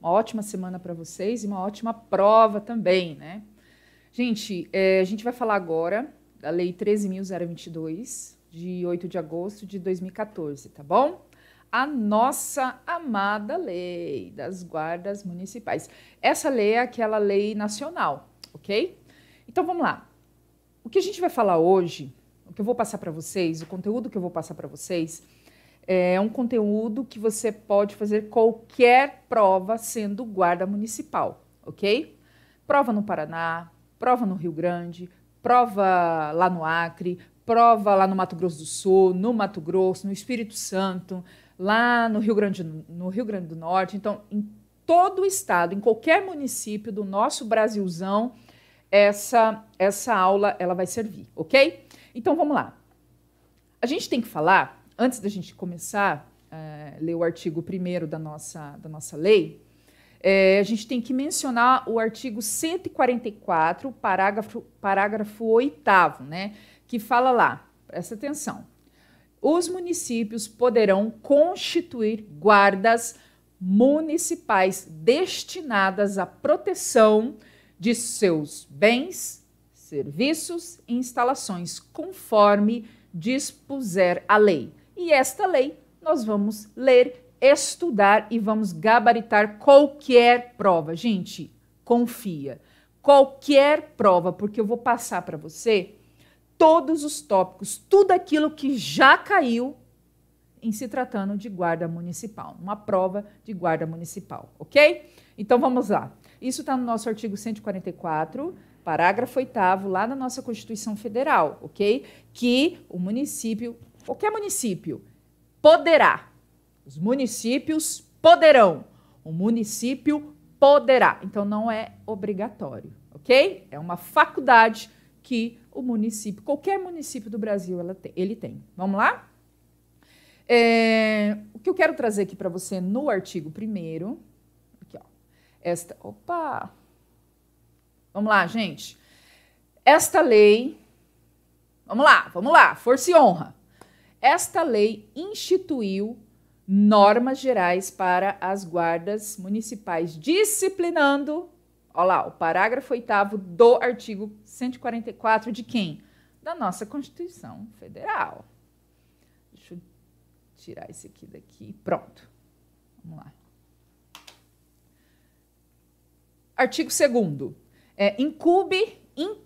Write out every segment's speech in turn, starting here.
Uma ótima semana para vocês e uma ótima prova também, né? Gente, é, a gente vai falar agora da Lei 13.022, de 8 de agosto de 2014, tá bom? A nossa amada lei das guardas municipais. Essa lei é aquela lei nacional, ok? Então vamos lá. O que a gente vai falar hoje, o que eu vou passar para vocês, o conteúdo que eu vou passar para vocês, é um conteúdo que você pode fazer qualquer prova sendo guarda municipal, ok? Prova no Paraná, prova no Rio Grande, prova lá no Acre, prova lá no Mato Grosso do Sul, no Mato Grosso, no Espírito Santo, lá no Rio Grande, no Rio Grande do Norte. Então, em todo o estado, em qualquer município do nosso Brasilzão, essa essa aula ela vai servir, ok? Então vamos lá. A gente tem que falar antes da gente começar a eh, ler o artigo 1 da nossa, da nossa lei, é, a gente tem que mencionar o artigo 144, parágrafo, parágrafo 8, né, que fala lá, presta atenção, os municípios poderão constituir guardas municipais destinadas à proteção de seus bens, serviços e instalações, conforme dispuser a lei. E esta lei nós vamos ler, estudar e vamos gabaritar qualquer prova. Gente, confia. Qualquer prova, porque eu vou passar para você todos os tópicos, tudo aquilo que já caiu em se tratando de guarda municipal, uma prova de guarda municipal, ok? Então vamos lá. Isso está no nosso artigo 144, parágrafo 8, lá na nossa Constituição Federal, ok? Que o município Qualquer é município poderá. Os municípios poderão. O município poderá. Então não é obrigatório, ok? É uma faculdade que o município, qualquer município do Brasil, tem, ele tem. Vamos lá? É, o que eu quero trazer aqui para você no artigo primeiro, aqui ó, esta, opa, vamos lá, gente. Esta lei, vamos lá, vamos lá, força e honra. Esta lei instituiu normas gerais para as guardas municipais, disciplinando, olha lá, o parágrafo 8 do artigo 144 de quem? Da nossa Constituição Federal. Deixa eu tirar esse aqui daqui. Pronto. Vamos lá. Artigo 2 é, incube, in,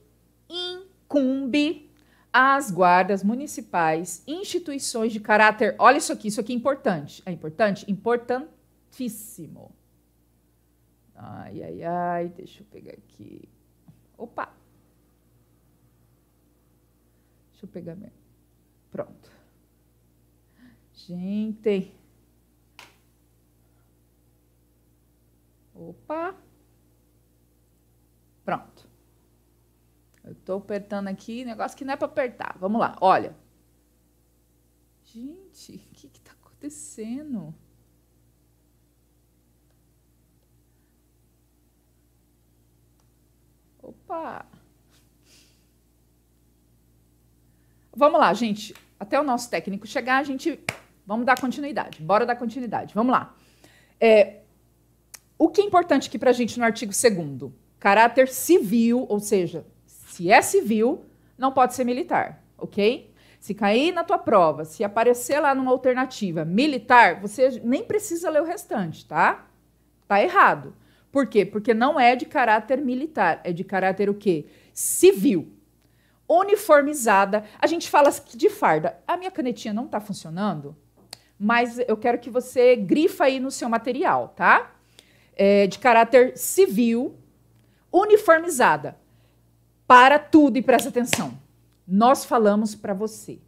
incumbe as guardas municipais, instituições de caráter. Olha isso aqui, isso aqui é importante. É importante? Importantíssimo. Ai, ai, ai, deixa eu pegar aqui. Opa! Deixa eu pegar minha. Pronto. Gente. Opa! Pronto. Eu tô apertando aqui, negócio que não é para apertar. Vamos lá, olha. Gente, o que que tá acontecendo? Opa! Vamos lá, gente. Até o nosso técnico chegar, a gente. Vamos dar continuidade. Bora dar continuidade. Vamos lá. É, o que é importante aqui para a gente no artigo 2? Caráter civil, ou seja, se é civil, não pode ser militar, ok? Se cair na tua prova, se aparecer lá numa alternativa militar, você nem precisa ler o restante, tá? Tá errado. Por quê? Porque não é de caráter militar, é de caráter o quê? Civil. Uniformizada. A gente fala de farda. A minha canetinha não tá funcionando, mas eu quero que você grifa aí no seu material, tá? É de caráter civil, uniformizada. Para tudo e presta atenção. Nós falamos para você.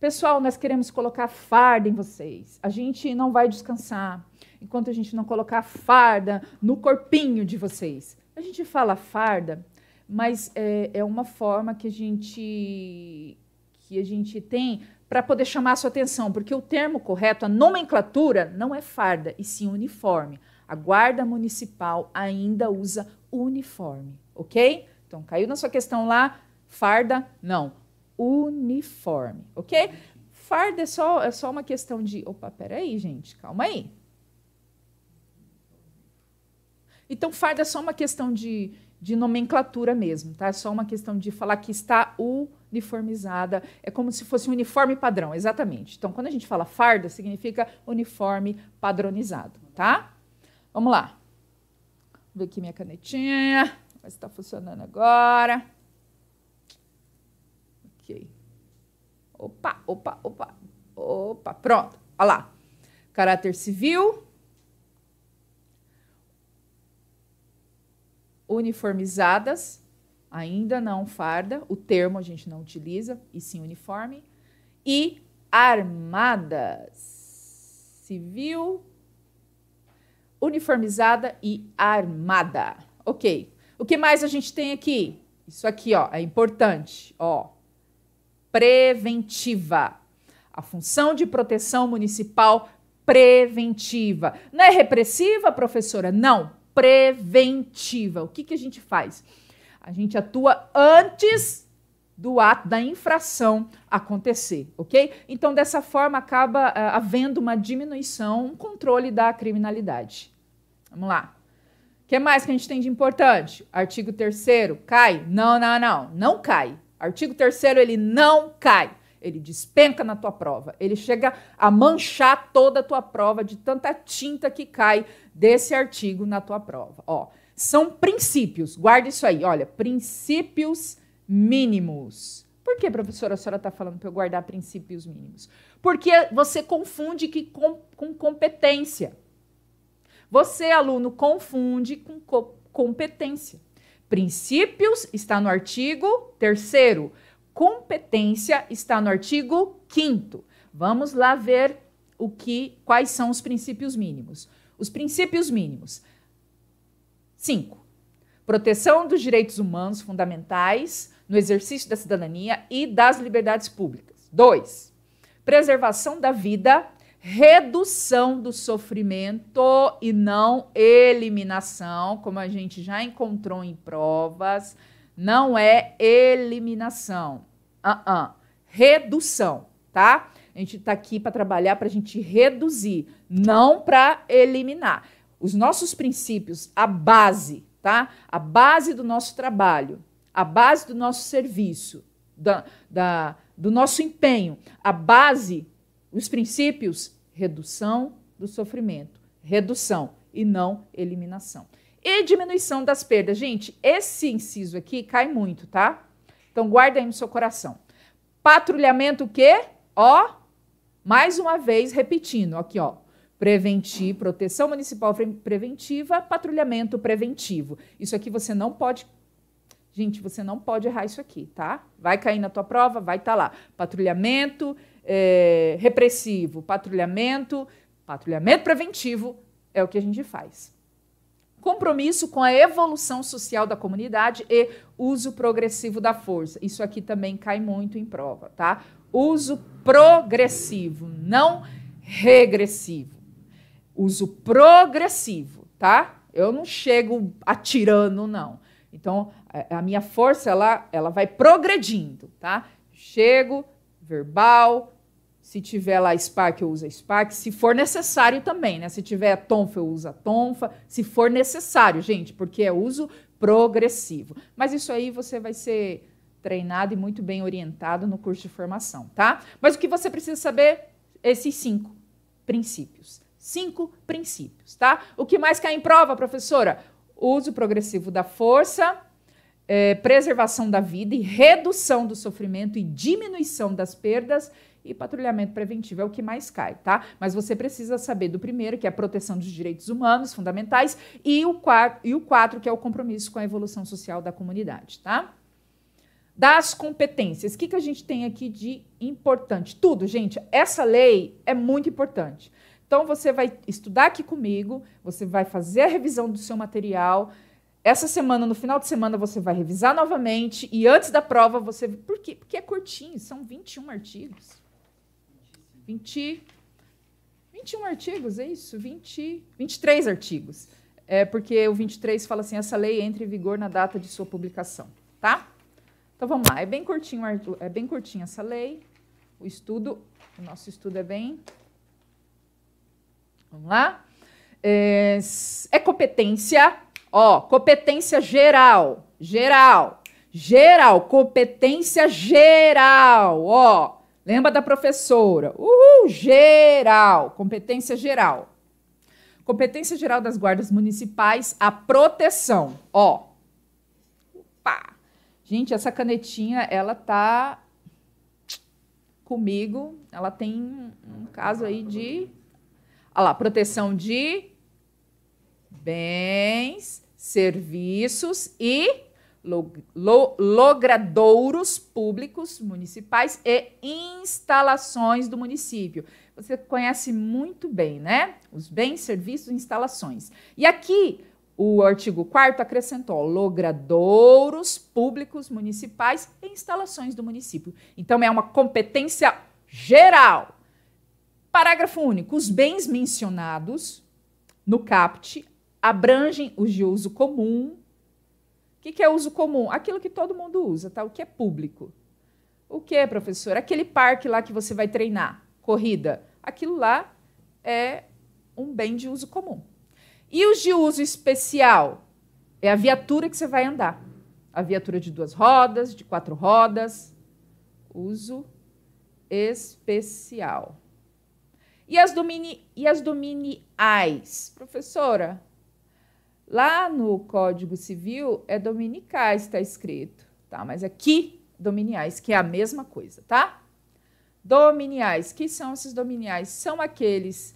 Pessoal, nós queremos colocar farda em vocês. A gente não vai descansar enquanto a gente não colocar farda no corpinho de vocês. A gente fala farda, mas é, é uma forma que a gente que a gente tem para poder chamar a sua atenção, porque o termo correto, a nomenclatura, não é farda, e sim uniforme. A Guarda Municipal ainda usa uniforme, ok? Então, caiu na sua questão lá, farda, não. Uniforme, ok? Farda é só, é só uma questão de. Opa, peraí, gente, calma aí. Então, farda é só uma questão de, de nomenclatura mesmo, tá? É só uma questão de falar que está uniformizada. É como se fosse um uniforme padrão, exatamente. Então, quando a gente fala farda, significa uniforme padronizado, tá? Vamos lá. Vou ver aqui minha canetinha mas está funcionando agora. Ok. Opa, opa, opa, opa, pronto. Olha lá. Caráter civil. Uniformizadas, ainda não farda, o termo a gente não utiliza, e sim uniforme. E armadas. Civil, uniformizada e armada. Ok. O que mais a gente tem aqui? Isso aqui, ó, é importante, ó. Preventiva. A função de proteção municipal preventiva. Não é repressiva, professora? Não, preventiva. O que, que a gente faz? A gente atua antes do ato da infração acontecer, ok? Então, dessa forma, acaba uh, havendo uma diminuição, um controle da criminalidade. Vamos lá que mais que a gente tem de importante? Artigo 3 cai? Não, não, não, não cai. Artigo 3 ele não cai. Ele despenca na tua prova. Ele chega a manchar toda a tua prova de tanta tinta que cai desse artigo na tua prova. Ó, são princípios. Guarda isso aí. Olha, princípios mínimos. Por que, professora, a senhora está falando para eu guardar princípios mínimos? Porque você confunde que com, com competência. Você, aluno, confunde com co competência. Princípios está no artigo 3 competência está no artigo 5 Vamos lá ver o que quais são os princípios mínimos. Os princípios mínimos. 5. Proteção dos direitos humanos fundamentais no exercício da cidadania e das liberdades públicas. 2. Preservação da vida redução do sofrimento e não eliminação, como a gente já encontrou em provas, não é eliminação. Uh -uh. Redução, tá? A gente está aqui para trabalhar para a gente reduzir, não para eliminar. Os nossos princípios, a base, tá? A base do nosso trabalho, a base do nosso serviço, da, da do nosso empenho, a base os princípios, redução do sofrimento, redução e não eliminação. E diminuição das perdas. Gente, esse inciso aqui cai muito, tá? Então guarda aí no seu coração. Patrulhamento o quê? Ó, mais uma vez repetindo, aqui ó. Preventir, proteção municipal preventiva, patrulhamento preventivo. Isso aqui você não pode Gente, você não pode errar isso aqui, tá? Vai cair na tua prova, vai estar tá lá. Patrulhamento é, repressivo, patrulhamento, patrulhamento preventivo é o que a gente faz. Compromisso com a evolução social da comunidade e uso progressivo da força. Isso aqui também cai muito em prova, tá? Uso progressivo, não regressivo. Uso progressivo, tá? Eu não chego atirando, não. Então, a minha força, ela, ela vai progredindo, tá? Chego, verbal. Se tiver lá Spac, eu uso Spac. Se for necessário também, né? Se tiver tonfa, eu uso a tonfa. Se for necessário, gente, porque é uso progressivo. Mas isso aí você vai ser treinado e muito bem orientado no curso de formação, tá? Mas o que você precisa saber? Esses cinco princípios. Cinco princípios, tá? O que mais cai em prova, professora? Uso progressivo da força, é, preservação da vida e redução do sofrimento e diminuição das perdas e patrulhamento preventivo é o que mais cai, tá? Mas você precisa saber do primeiro, que é a proteção dos direitos humanos fundamentais, e o, quatro, e o quatro, que é o compromisso com a evolução social da comunidade, tá? Das competências. O que, que a gente tem aqui de importante? Tudo, gente. Essa lei é muito importante. Então, você vai estudar aqui comigo, você vai fazer a revisão do seu material essa semana, no final de semana, você vai revisar novamente e antes da prova você. Por quê? Porque é curtinho, são 21 artigos. 20. 21 artigos, é isso? 20, 23 artigos. É porque o 23 fala assim: essa lei entra em vigor na data de sua publicação, tá? Então vamos lá, é bem curtinho, é bem curtinho essa lei. O estudo, o nosso estudo é bem. Vamos lá. é, é competência Ó, competência geral, geral, geral, competência geral, ó. Lembra da professora? Uhul, geral, competência geral. Competência geral das guardas municipais, a proteção, ó. Opa. Gente, essa canetinha, ela tá comigo, ela tem um caso aí de... Olha lá, proteção de bens, serviços e log lo logradouros públicos municipais e instalações do município. Você conhece muito bem, né? Os bens, serviços e instalações. E aqui o artigo 4 acrescentou logradouros públicos municipais e instalações do município. Então é uma competência geral. Parágrafo único. Os bens mencionados no CAPT abrangem os de uso comum. O que, que é uso comum? Aquilo que todo mundo usa, tá? O que é público. O que, é, professor? Aquele parque lá que você vai treinar, corrida. Aquilo lá é um bem de uso comum. E os de uso especial? É a viatura que você vai andar. A viatura de duas rodas, de quatro rodas. Uso especial. E as, domini, e as dominiais? Professora, Lá no Código Civil é dominicais, está escrito, tá? Mas aqui, dominiais, que é a mesma coisa, tá? Dominiais, que são esses dominiais? São aqueles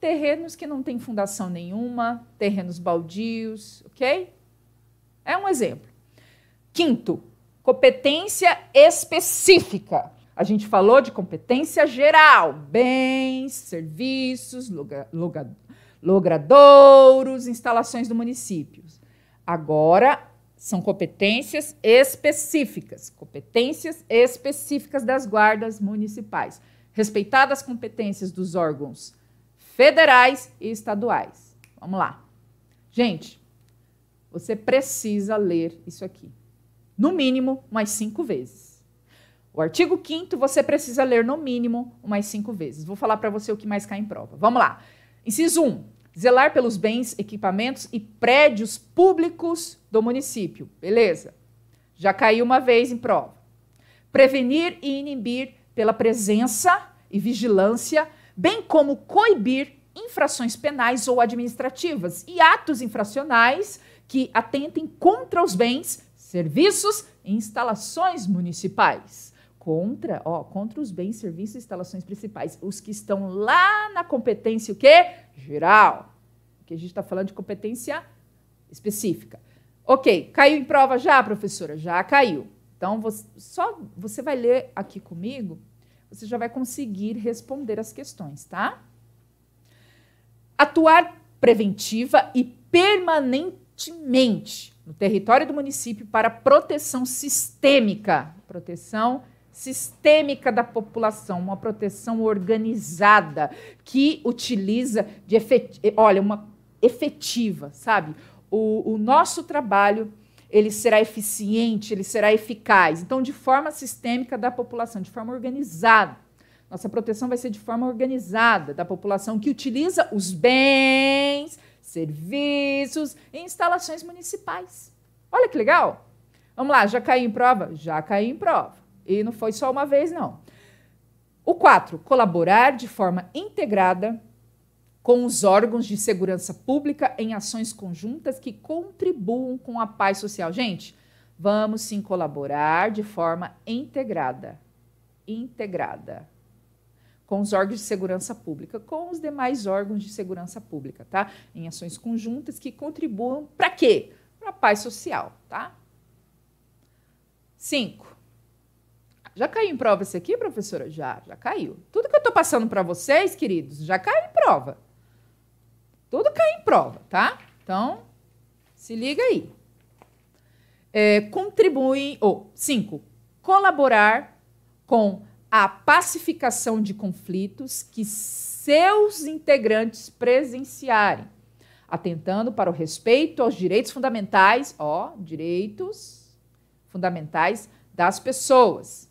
terrenos que não têm fundação nenhuma, terrenos baldios, ok? É um exemplo. Quinto, competência específica. A gente falou de competência geral, bens, serviços, lugar, lugar, logradouros, instalações do município. Agora são competências específicas, competências específicas das guardas municipais, respeitadas competências dos órgãos federais e estaduais. Vamos lá. Gente, você precisa ler isso aqui. No mínimo, umas cinco vezes. O artigo 5 você precisa ler no mínimo umas cinco vezes. Vou falar para você o que mais cai em prova. Vamos lá. Inciso 1. Zelar pelos bens, equipamentos e prédios públicos do município. Beleza. Já caiu uma vez em prova. Prevenir e inibir pela presença e vigilância, bem como coibir infrações penais ou administrativas e atos infracionais que atentem contra os bens, serviços e instalações municipais contra, ó, contra os bens, serviços e instalações principais, os que estão lá na competência o quê? Geral. Que a gente está falando de competência específica. Ok, caiu em prova já, professora? Já caiu. Então, você, só você vai ler aqui comigo, você já vai conseguir responder as questões, tá? Atuar preventiva e permanentemente no território do município para proteção sistêmica, proteção sistêmica da população, uma proteção organizada que utiliza de efet... Eh, olha, uma efetiva, sabe? O, o nosso trabalho ele será eficiente, ele será eficaz. Então, de forma sistêmica da população, de forma organizada. Nossa proteção vai ser de forma organizada da população que utiliza os bens, serviços e instalações municipais. Olha que legal! Vamos lá, já caiu em prova? Já caiu em prova. E não foi só uma vez, não. O quatro, colaborar de forma integrada com os órgãos de segurança pública em ações conjuntas que contribuam com a paz social. Gente, vamos sim colaborar de forma integrada. Integrada. Com os órgãos de segurança pública, com os demais órgãos de segurança pública, tá? Em ações conjuntas que contribuam para quê? Para a paz social, tá? Cinco. Já caiu em prova esse aqui, professora? Já, já caiu. Tudo que eu estou passando para vocês, queridos, já caiu em prova. Tudo cai em prova, tá? Então, se liga aí. É, contribuem, ou oh, cinco, colaborar com a pacificação de conflitos que seus integrantes presenciarem, atentando para o respeito aos direitos fundamentais, ó, direitos fundamentais das pessoas.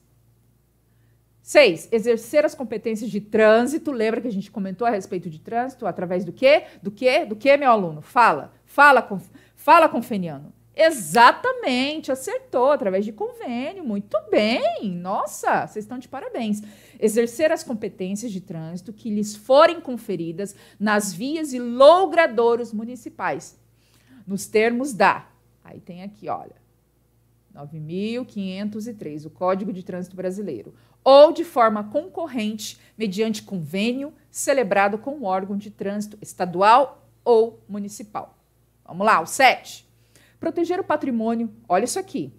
Seis, exercer as competências de trânsito. Lembra que a gente comentou a respeito de trânsito? Através do quê? Do quê? Do quê, meu aluno? Fala. Fala com, fala com Feniano. Exatamente, acertou, através de convênio. Muito bem, nossa, vocês estão de parabéns. Exercer as competências de trânsito que lhes forem conferidas nas vias e logradouros municipais, nos termos da. Aí tem aqui, olha, 9.503, o Código de Trânsito Brasileiro ou de forma concorrente, mediante convênio celebrado com o órgão de trânsito estadual ou municipal. Vamos lá, o 7. Proteger o patrimônio. Olha isso aqui.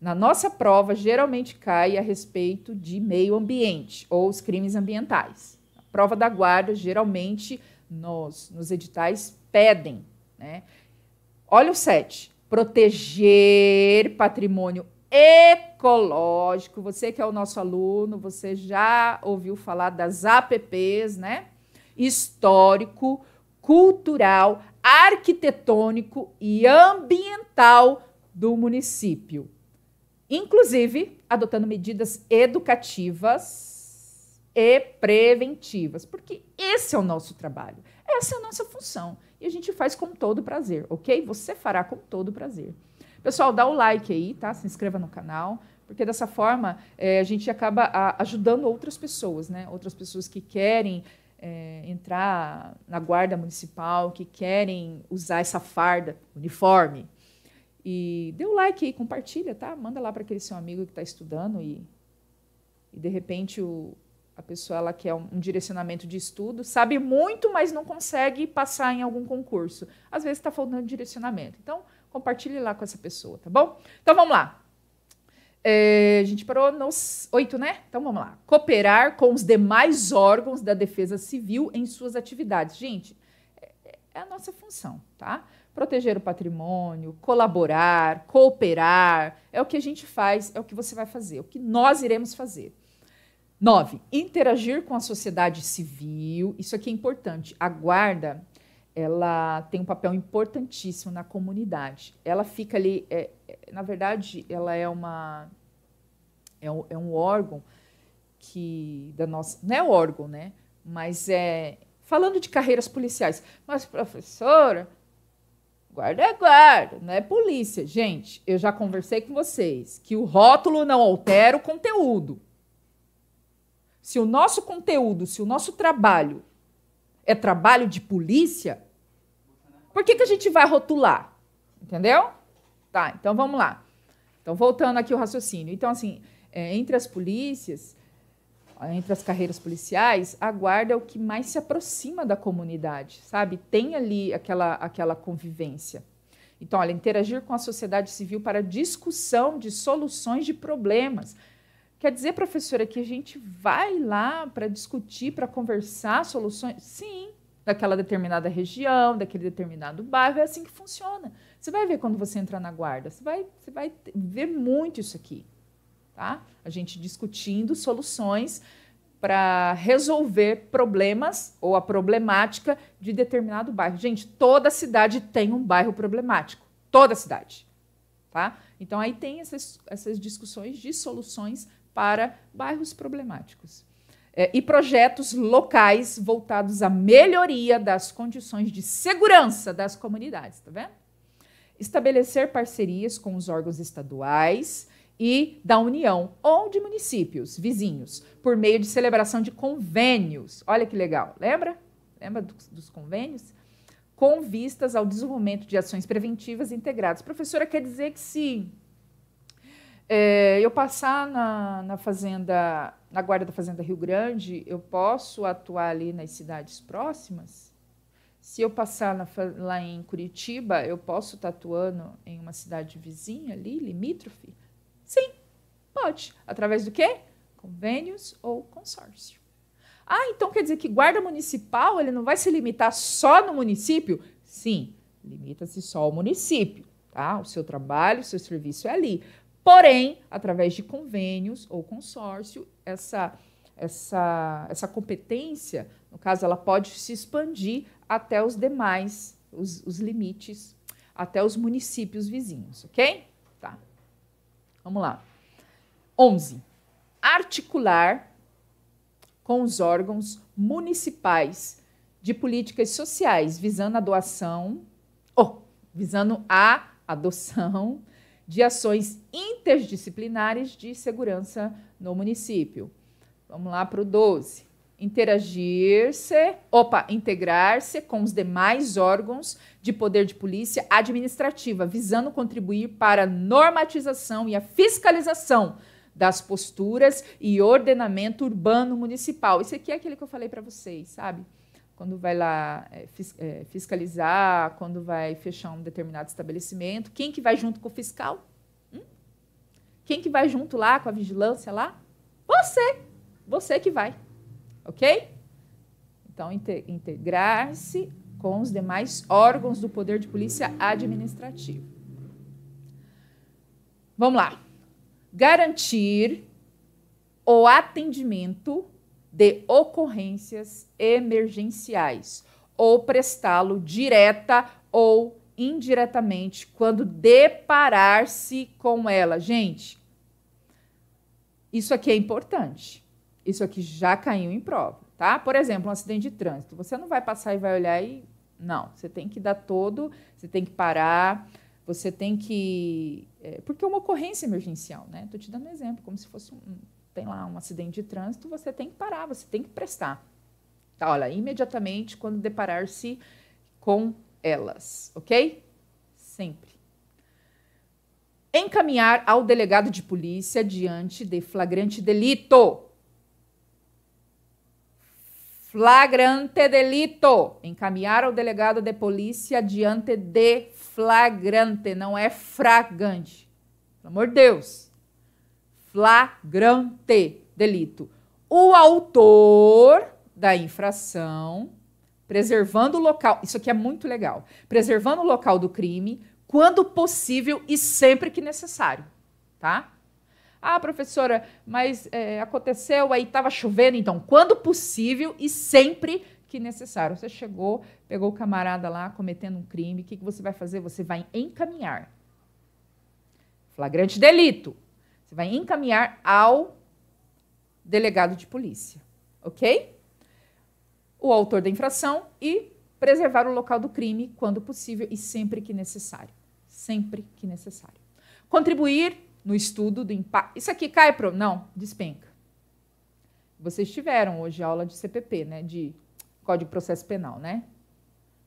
Na nossa prova, geralmente cai a respeito de meio ambiente ou os crimes ambientais. A prova da guarda, geralmente, nos nos editais, pedem. Né? Olha o 7. Proteger patrimônio ecológico. Você que é o nosso aluno, você já ouviu falar das APPs, né? Histórico, cultural, arquitetônico e ambiental do município. Inclusive, adotando medidas educativas e preventivas, porque esse é o nosso trabalho, essa é a nossa função e a gente faz com todo prazer, ok? Você fará com todo prazer. Pessoal, dá o like aí, tá? Se inscreva no canal, porque dessa forma é, a gente acaba a, ajudando outras pessoas, né? Outras pessoas que querem é, entrar na guarda municipal, que querem usar essa farda, uniforme. E dê o like aí, compartilha, tá? Manda lá para aquele seu amigo que está estudando e, e de repente o, a pessoa ela quer um, um, direcionamento de estudo, sabe muito, mas não consegue passar em algum concurso. Às vezes está faltando direcionamento. Então, compartilhe lá com essa pessoa, tá bom? Então vamos lá. É, a gente parou nos oito, né? Então vamos lá. Cooperar com os demais órgãos da Defesa Civil em suas atividades. Gente, é, é a nossa função, tá? Proteger o patrimônio, colaborar, cooperar, é o que a gente faz, é o que você vai fazer, é o que nós iremos fazer. Nove, interagir com a sociedade civil. Isso aqui é importante. A guarda ela tem um papel importantíssimo na comunidade. Ela fica ali, é, é, na verdade, ela é uma é um, é um, órgão que da nossa não é órgão, né? Mas é falando de carreiras policiais. Mas professora, guarda é guarda, não é polícia, gente. Eu já conversei com vocês que o rótulo não altera o conteúdo. Se o nosso conteúdo, se o nosso trabalho é trabalho de polícia? Por que, que a gente vai rotular? Entendeu? Tá, então vamos lá. Então, voltando aqui o raciocínio. Então, assim, é, entre as polícias, é, entre as carreiras policiais, a guarda é o que mais se aproxima da comunidade, sabe? Tem ali aquela, aquela convivência. Então, olha, interagir com a sociedade civil para discussão de soluções de problemas. Quer dizer, professora, que a gente vai lá para discutir, para conversar soluções? Sim, daquela determinada região, daquele determinado bairro, é assim que funciona. Você vai ver quando você entrar na guarda, você vai, você vai ver muito isso aqui, tá? A gente discutindo soluções para resolver problemas ou a problemática de determinado bairro. Gente, toda cidade tem um bairro problemático, toda cidade, tá? Então aí tem essas, essas discussões de soluções para bairros problemáticos. É, e projetos locais voltados à melhoria das condições de segurança das comunidades, tá vendo? Estabelecer parcerias com os órgãos estaduais e da União ou de municípios vizinhos por meio de celebração de convênios. Olha que legal, lembra? Lembra do, dos convênios? Com vistas ao desenvolvimento de ações preventivas integradas. Professora, quer dizer que se eh, é, eu passar na, na fazenda, na guarda da fazenda Rio Grande, eu posso atuar ali nas cidades próximas? Se eu passar na, lá em Curitiba, eu posso estar tá atuando em uma cidade vizinha ali, limítrofe? Sim, pode. Através do quê? Convênios ou consórcio. Ah, então quer dizer que guarda municipal ele não vai se limitar só no município? Sim, limita-se só ao município, tá? O seu trabalho, o seu serviço é ali. Porém, através de convênios ou consórcio, essa, essa, essa competência, no caso, ela pode se expandir até os demais, os, os limites, até os municípios vizinhos, ok? Tá. Vamos lá. 11. Articular com os órgãos municipais de políticas sociais, visando a doação, ou oh, visando a adoção de ações interdisciplinares de segurança no município. Vamos lá para o 12. Interagir-se, opa, integrar-se com os demais órgãos de poder de polícia administrativa, visando contribuir para a normatização e a fiscalização das posturas e ordenamento urbano municipal. Isso aqui é aquele que eu falei para vocês, sabe? quando vai lá é, fis, é, fiscalizar, quando vai fechar um determinado estabelecimento, quem que vai junto com o fiscal? Hum? Quem que vai junto lá com a vigilância lá? Você, você que vai, ok? Então inte, integrar-se com os demais órgãos do poder de polícia administrativo. Vamos lá. Garantir o atendimento de ocorrências emergenciais ou prestá-lo direta ou indiretamente quando deparar-se com ela. Gente, isso aqui é importante. Isso aqui já caiu em prova, tá? Por exemplo, um acidente de trânsito. Você não vai passar e vai olhar e. Não, você tem que dar todo, você tem que parar, você tem que. É, porque é uma ocorrência emergencial, né? Estou te dando um exemplo, como se fosse um, tem lá um acidente de trânsito, você tem que parar, você tem que prestar. Tá, olha, imediatamente quando deparar-se com elas, ok? Sempre. Encaminhar ao delegado de polícia diante de flagrante delito. Flagrante delito. Encaminhar ao delegado de polícia diante de flagrante, não é fragante. Pelo amor de Deus flagrante delito. O autor da infração, preservando o local, isso aqui é muito legal, preservando o local do crime quando possível e sempre que necessário, tá? Ah, professora, mas é, aconteceu, aí estava chovendo, então, quando possível e sempre que necessário. Você chegou, pegou o camarada lá cometendo um crime, o que, que você vai fazer? Você vai encaminhar. Flagrante delito. Você vai encaminhar ao delegado de polícia, ok? O autor da infração e preservar o local do crime quando possível e sempre que necessário. Sempre que necessário. Contribuir no estudo do impacto. Isso aqui cai pro. Não, despenca. Vocês tiveram hoje aula de CPP, né? De Código de Processo Penal, né?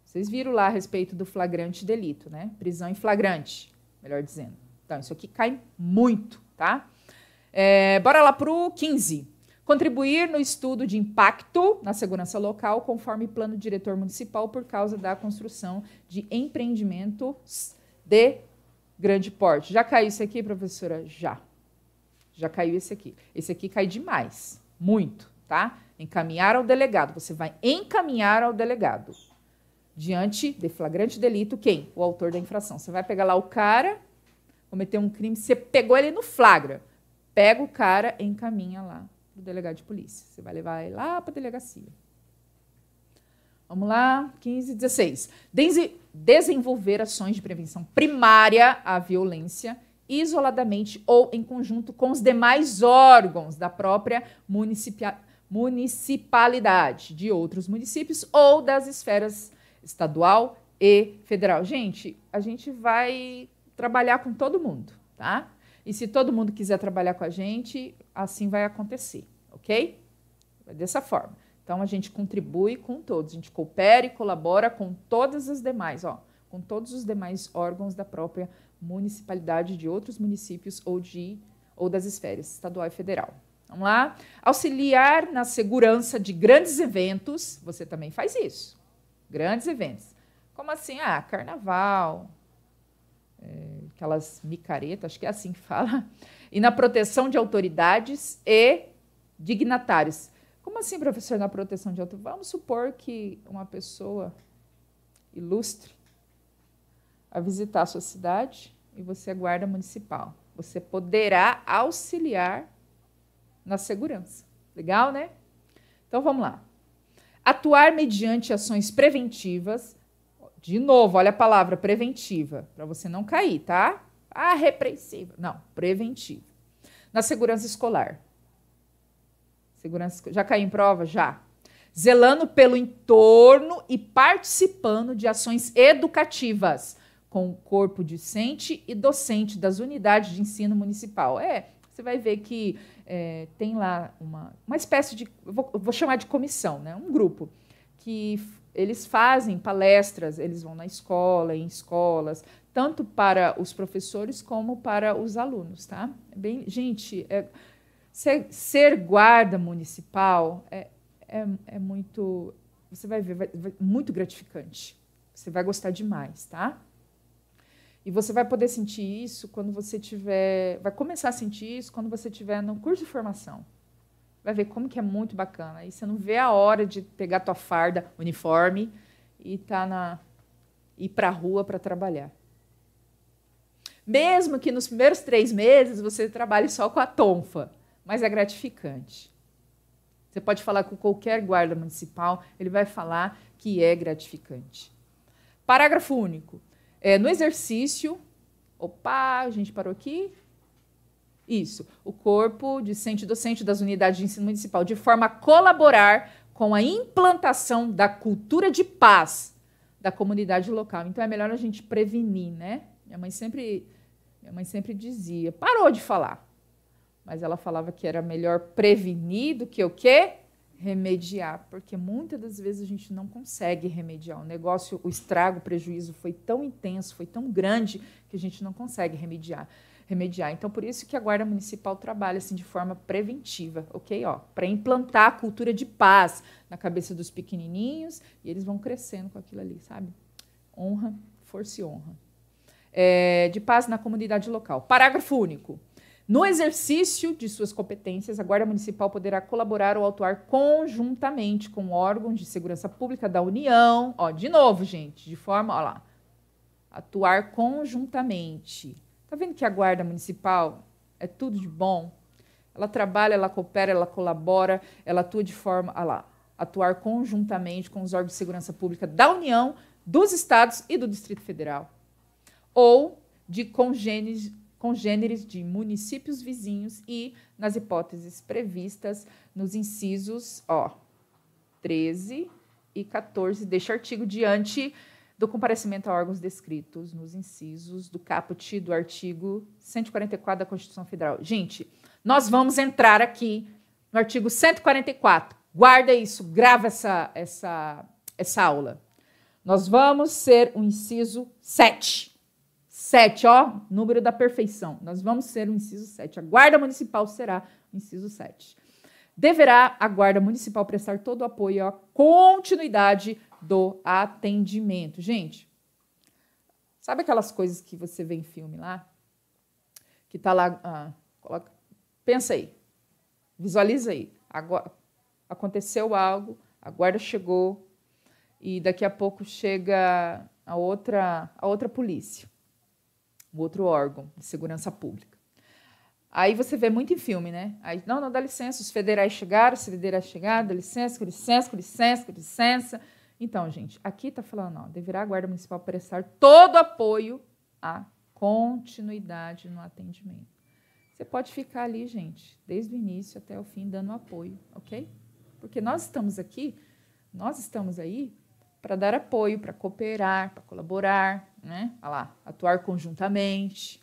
Vocês viram lá a respeito do flagrante delito, né? Prisão em flagrante, melhor dizendo. Então, isso aqui cai muito tá? É, bora lá para o 15. Contribuir no estudo de impacto na segurança local, conforme plano diretor municipal, por causa da construção de empreendimentos de grande porte. Já caiu esse aqui, professora? Já. Já caiu esse aqui. Esse aqui cai demais, muito, tá? Encaminhar ao delegado. Você vai encaminhar ao delegado. Diante de flagrante delito, quem? O autor da infração. Você vai pegar lá o cara cometeu um crime, você pegou ele no flagra. Pega o cara e encaminha lá pro delegado de polícia. Você vai levar ele lá pra delegacia. Vamos lá, 15, 16. desenvolver ações de prevenção primária à violência, isoladamente ou em conjunto com os demais órgãos da própria municipalidade, de outros municípios ou das esferas estadual e federal. Gente, a gente vai trabalhar com todo mundo, tá? E se todo mundo quiser trabalhar com a gente, assim vai acontecer, ok? É dessa forma. Então a gente contribui com todos, a gente coopera e colabora com todas as demais, ó, com todos os demais órgãos da própria municipalidade de outros municípios ou de ou das esferas estadual e federal. Vamos lá? Auxiliar na segurança de grandes eventos, você também faz isso. Grandes eventos. Como assim? Ah, carnaval, é, aquelas micaretas, acho que é assim que fala, e na proteção de autoridades e dignatários. Como assim, professor, na proteção de autoridades? Vamos supor que uma pessoa ilustre a visitar a sua cidade e você é guarda municipal. Você poderá auxiliar na segurança. Legal, né? Então vamos lá. Atuar mediante ações preventivas de novo, olha a palavra preventiva, para você não cair, tá? Ah, repressiva, Não, preventiva. Na segurança escolar. Segurança, já caiu em prova? Já. Zelando pelo entorno e participando de ações educativas com o corpo discente e docente das unidades de ensino municipal. É, você vai ver que é, tem lá uma, uma espécie de, vou, vou chamar de comissão, né? um grupo que eles fazem palestras, eles vão na escola, em escolas, tanto para os professores como para os alunos, tá? Bem, gente, é, ser, ser, guarda municipal é, é, é, muito, você vai ver, vai, vai, muito gratificante. Você vai gostar demais, tá? E você vai poder sentir isso quando você tiver, vai começar a sentir isso quando você tiver no curso de formação vai ver como que é muito bacana. E você não vê a hora de pegar tua farda, uniforme e tá na ir para a rua para trabalhar. Mesmo que nos primeiros três meses você trabalhe só com a tonfa, mas é gratificante. Você pode falar com qualquer guarda municipal, ele vai falar que é gratificante. Parágrafo único. É, no exercício. Opa, a gente parou aqui. Isso. O corpo discente e docente das unidades de ensino municipal, de forma a colaborar com a implantação da cultura de paz da comunidade local. Então é melhor a gente prevenir, né? Minha mãe sempre, minha mãe sempre dizia, parou de falar. Mas ela falava que era melhor prevenir do que o quê? Remediar, porque muitas das vezes a gente não consegue remediar. O negócio, o estrago, o prejuízo foi tão intenso, foi tão grande que a gente não consegue remediar remediar. Então, por isso que a Guarda Municipal trabalha assim de forma preventiva, ok? Ó, para implantar a cultura de paz na cabeça dos pequenininhos e eles vão crescendo com aquilo ali, sabe? Honra, força e honra. É, de paz na comunidade local. Parágrafo único. No exercício de suas competências, a Guarda Municipal poderá colaborar ou atuar conjuntamente com órgãos de segurança pública da União. Ó, de novo, gente, de forma, ó lá, atuar conjuntamente Está vendo que a Guarda Municipal é tudo de bom? Ela trabalha, ela coopera, ela colabora, ela atua de forma a ah lá, atuar conjuntamente com os órgãos de segurança pública da União, dos estados e do Distrito Federal. Ou de congêneres, congêneres de municípios vizinhos e nas hipóteses previstas nos incisos ó, 13 e 14 deste artigo diante do comparecimento a órgãos descritos nos incisos do caput do artigo 144 da Constituição Federal. Gente, nós vamos entrar aqui no artigo 144. Guarda isso, grava essa, essa, essa aula. Nós vamos ser o inciso 7. 7, ó, número da perfeição. Nós vamos ser o inciso 7. A Guarda Municipal será o inciso 7 deverá a Guarda Municipal prestar todo o apoio à continuidade do atendimento. Gente, sabe aquelas coisas que você vê em filme lá? Que tá lá. Ah, coloca, pensa aí. Visualiza aí. Agora, aconteceu algo, a guarda chegou e daqui a pouco chega a outra, a outra polícia, o outro órgão de segurança pública. Aí você vê muito em filme, né? Aí, não, não, dá licença, os federais chegaram, os federais chegaram, dá licença, com licença, com licença, com licença. Então, gente, aqui está falando, ó, deverá a Guarda Municipal prestar todo apoio à continuidade no atendimento. Você pode ficar ali, gente, desde o início até o fim, dando apoio, ok? Porque nós estamos aqui, nós estamos aí para dar apoio, para cooperar, para colaborar, né? Olha lá, atuar conjuntamente.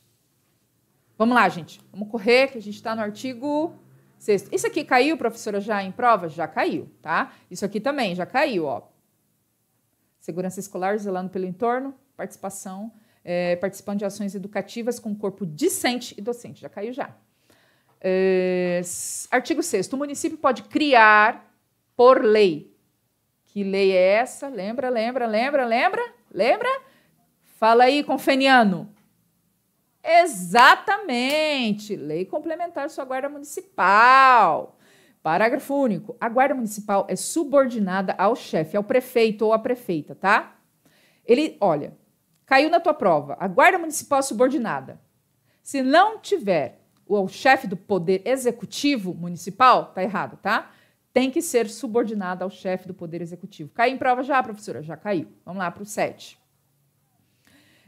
Vamos lá, gente, vamos correr, que a gente está no artigo sexto. Isso aqui caiu, professora, já em prova? Já caiu, tá? Isso aqui também já caiu, ó segurança escolar, zelando pelo entorno, participação, é, participando de ações educativas com corpo discente e docente. Já caiu já. É, artigo 6 o município pode criar por lei. Que lei é essa? Lembra, lembra, lembra, lembra? Lembra? Fala aí, confeniano. Exatamente! Lei complementar sua guarda municipal. Parágrafo único. A guarda municipal é subordinada ao chefe, ao prefeito ou à prefeita, tá? Ele, olha, caiu na tua prova. A guarda municipal é subordinada. Se não tiver o chefe do poder executivo municipal, tá errado, tá? Tem que ser subordinada ao chefe do poder executivo. Caiu em prova já, professora? Já caiu. Vamos lá para o 7.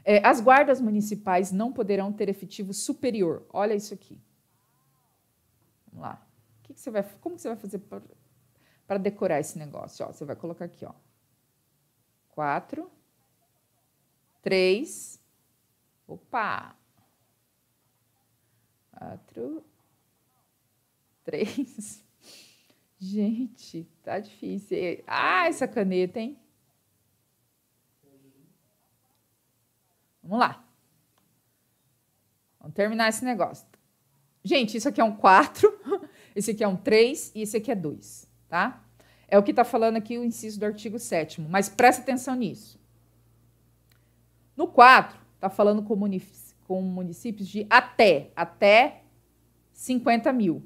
É, as guardas municipais não poderão ter efetivo superior. Olha isso aqui. Vamos lá que, que você vai, como que você vai fazer para decorar esse negócio? Ó, você vai colocar aqui, ó, quatro, três, opa, quatro, três. gente, tá difícil, ah, essa caneta, hein? Vamos lá. Vamos terminar esse negócio gente, isso aqui é um 4, esse aqui é um 3 e esse aqui é 2, tá? É o que está falando aqui o inciso do artigo 7 mas presta atenção nisso. No 4, está falando com, municípios, com municípios de até, até 50 mil.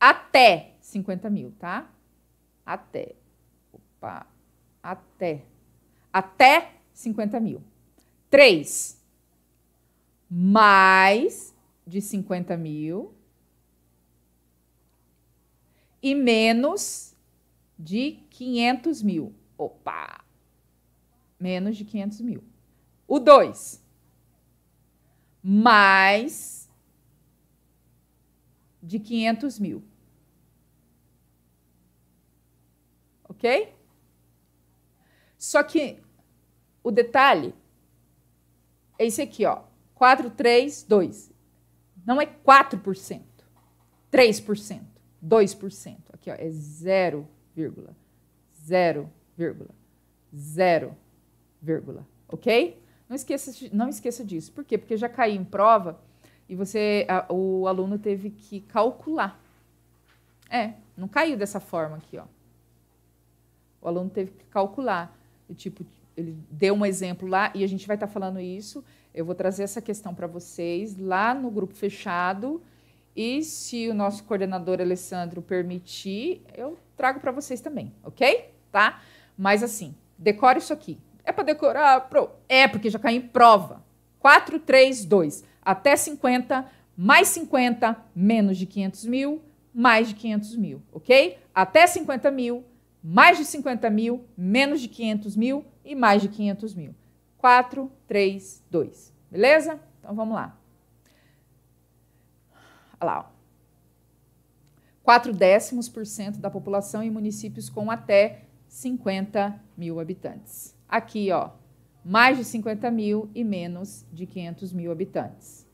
Até 50 mil, tá? Até. Opa. Até. Até 50 mil. 3. Mais de 50 mil e menos de 500 mil. Opa! Menos de 500 mil. O 2. Mais de 500 mil. Ok? Só que o detalhe é esse aqui, ó. 4, 3, 2. Não é 4%, 3%, 2%. Aqui ó, é 0, 0, 0, ok? Não esqueça, não esqueça disso. Por quê? Porque já caiu em prova e você, a, o aluno teve que calcular. É, não caiu dessa forma aqui, ó. O aluno teve que calcular. E, tipo, ele deu um exemplo lá e a gente vai estar tá falando isso. Eu vou trazer essa questão para vocês lá no grupo fechado. E se o nosso coordenador Alessandro permitir, eu trago para vocês também, ok? Tá? Mas assim, decore isso aqui. É para decorar? Pro... É, porque já caiu em prova. 4, 3, 2. Até 50, mais 50, menos de 500 mil, mais de 500 mil, ok? Até 50 mil, mais de 50 mil, menos de 500 mil e mais de 500 mil. 4, 3, 2. Beleza? Então vamos lá. Olha lá, ó. 4 décimos por cento da população em municípios com até 50 mil habitantes. Aqui, ó, mais de 50 mil e menos de 500 mil habitantes.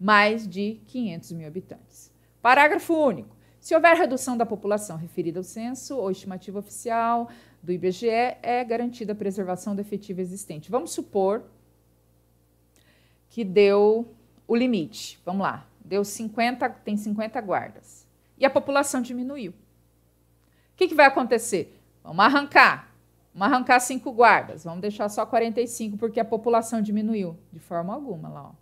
Mais de 500 mil habitantes. Parágrafo único. Se houver redução da população referida ao censo ou estimativa oficial, do IBGE é garantida a preservação do efetivo existente. Vamos supor que deu o limite, vamos lá, deu 50, tem 50 guardas e a população diminuiu. O que, que vai acontecer? Vamos arrancar, vamos arrancar cinco guardas, vamos deixar só 45 porque a população diminuiu de forma alguma lá. Ó.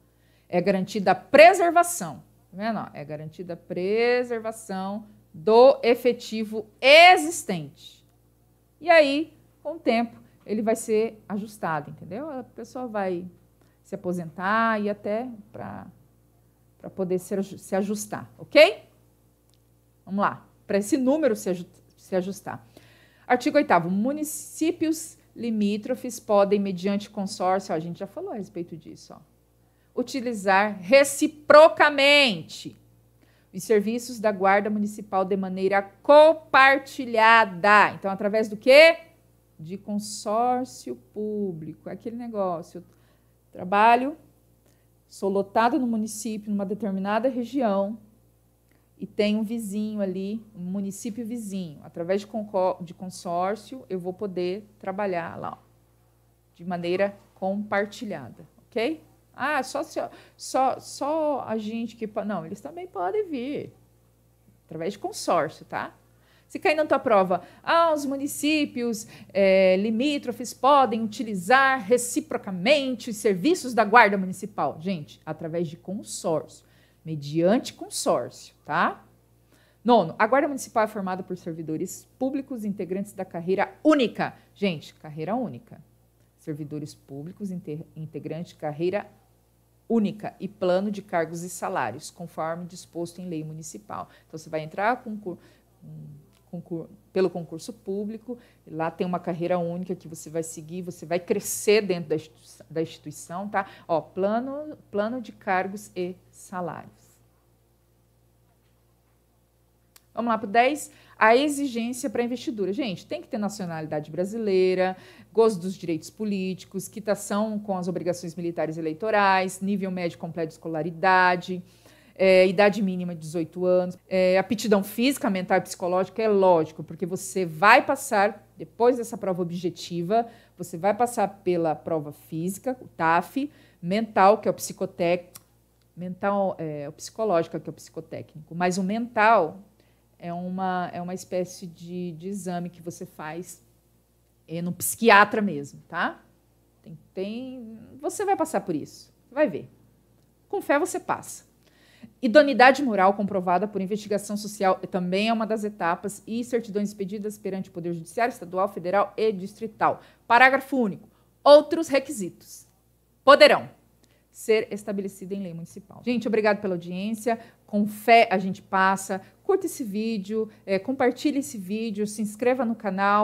É garantida a preservação, tá vendo? É garantida a preservação do efetivo existente. E aí, com o tempo, ele vai ser ajustado, entendeu? A pessoa vai se aposentar e até para poder ser, se ajustar, ok? Vamos lá, para esse número se, ajustar. Artigo 8 municípios limítrofes podem, mediante consórcio, ó, a gente já falou a respeito disso, ó, utilizar reciprocamente e serviços da Guarda Municipal de maneira compartilhada. Então, através do quê? De consórcio público. É aquele negócio. Eu trabalho, sou lotado no município, numa determinada região, e tem um vizinho ali, um município vizinho. Através de, de consórcio, eu vou poder trabalhar lá, ó, de maneira compartilhada, ok? Ah, só, só, só a gente que. Não, eles também podem vir. Através de consórcio, tá? Se cair na tua prova, ah, os municípios é, limítrofes podem utilizar reciprocamente os serviços da Guarda Municipal. Gente, através de consórcio. Mediante consórcio, tá? Nono, a Guarda Municipal é formada por servidores públicos integrantes da carreira única. Gente, carreira única. Servidores públicos integrantes de carreira única e plano de cargos e salários, conforme disposto em lei municipal. Então, você vai entrar com, com, pelo concurso público, lá tem uma carreira única que você vai seguir, você vai crescer dentro da instituição, da instituição tá? Ó, plano, plano de cargos e salários. Vamos lá para o 10, a exigência para investidura. Gente, tem que ter nacionalidade brasileira, gozo dos direitos políticos, quitação tá, com as obrigações militares eleitorais, nível médio completo de escolaridade, é, idade mínima de 18 anos, é, aptidão física, mental e psicológica, é lógico, porque você vai passar, depois dessa prova objetiva, você vai passar pela prova física, o TAF, mental, que é o psicotécnico, mental é o psicológico, que é o psicotécnico, mas o mental é uma, é uma espécie de, de exame que você faz é no psiquiatra mesmo, tá? Tem, tem, você vai passar por isso, vai ver. Com fé você passa. Idoneidade moral comprovada por investigação social é também é uma das etapas e certidões expedidas perante o Poder Judiciário Estadual, Federal e Distrital. Parágrafo único. Outros requisitos. Poderão ser estabelecida em lei municipal. Gente, obrigado pela audiência. Com fé a gente passa. Curta esse vídeo, é, compartilhe esse vídeo, se inscreva no canal.